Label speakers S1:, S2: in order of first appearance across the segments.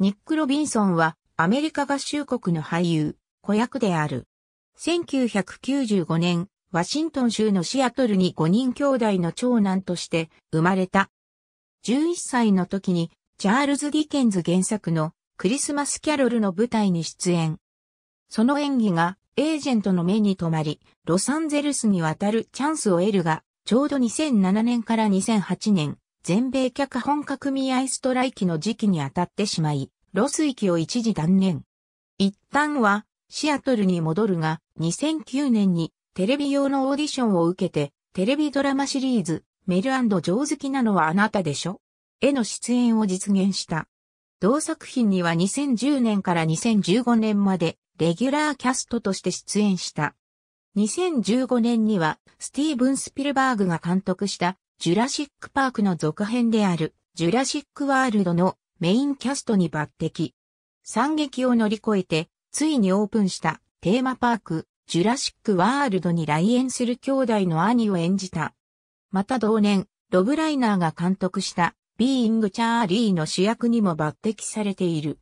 S1: ニック・ロビンソンはアメリカ合衆国の俳優、子役である。1995年、ワシントン州のシアトルに5人兄弟の長男として生まれた。11歳の時にチャールズ・ディケンズ原作のクリスマス・キャロルの舞台に出演。その演技がエージェントの目に留まり、ロサンゼルスに渡るチャンスを得るが、ちょうど2007年から2008年、全米脚本家組合ストライキの時期に当たってしまい、ロス域を一時断念。一旦はシアトルに戻るが、2009年にテレビ用のオーディションを受けて、テレビドラマシリーズ、メルジョー好きなのはあなたでしょへの出演を実現した。同作品には2010年から2015年までレギュラーキャストとして出演した。2015年にはスティーブン・スピルバーグが監督したジュラシックパークの続編である、ジュラシックワールドのメインキャストに抜擢。惨劇を乗り越えて、ついにオープンしたテーマパーク、ジュラシックワールドに来園する兄弟の兄を演じた。また同年、ロブライナーが監督したビーイング・チャーリーの主役にも抜擢されている。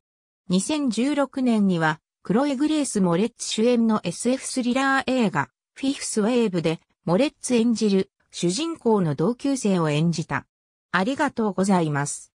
S1: 2016年には、クロエ・グレース・モレッツ主演の SF スリラー映画、フィフス・ウェーブで、モレッツ演じる主人公の同級生を演じた。ありがとうございます。